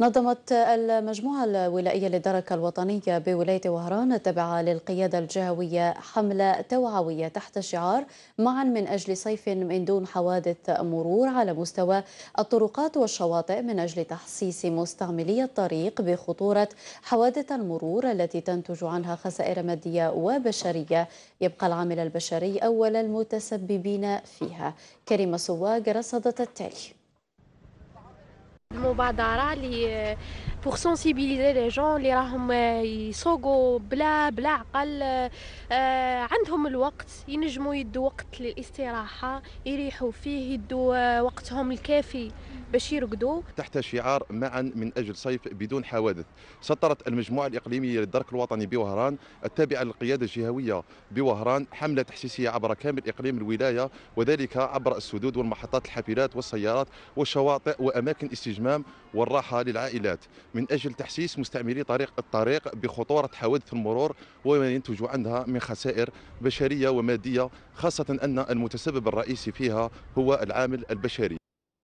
نظمت المجموعة الولائية للدرك الوطنية بولاية وهران التابعة للقيادة الجهوية حملة توعوية تحت شعار معا من أجل صيف من دون حوادث مرور على مستوى الطرقات والشواطئ من أجل تحسيس مستعملي الطريق بخطورة حوادث المرور التي تنتج عنها خسائر مادية وبشرية يبقى العامل البشري أول المتسببين فيها كريمة سواق رصدت التالي مبادره اللي بوغ سونسيبيليزي لي جون اللي راهم يسوقوا بلا بلا عقل عندهم الوقت ينجموا يدوا وقت للاستراحه يريحوا فيه يدوا وقتهم الكافي باش يرقدوا تحت شعار معا من أجل صيف بدون حوادث سطرت المجموعة الإقليمية للدرك الوطني بوهران التابعة للقيادة الجهوية بوهران حملة تحسيسية عبر كامل إقليم الولاية وذلك عبر السدود والمحطات الحافلات والسيارات والشواطئ وأماكن استجمام والراحة للعائلات من أجل تحسيس مستعملي طريق الطريق بخطورة حوادث المرور وما ينتج عنها من خسائر بشرية ومادية خاصة أن المتسبب الرئيسي فيها هو العامل البشري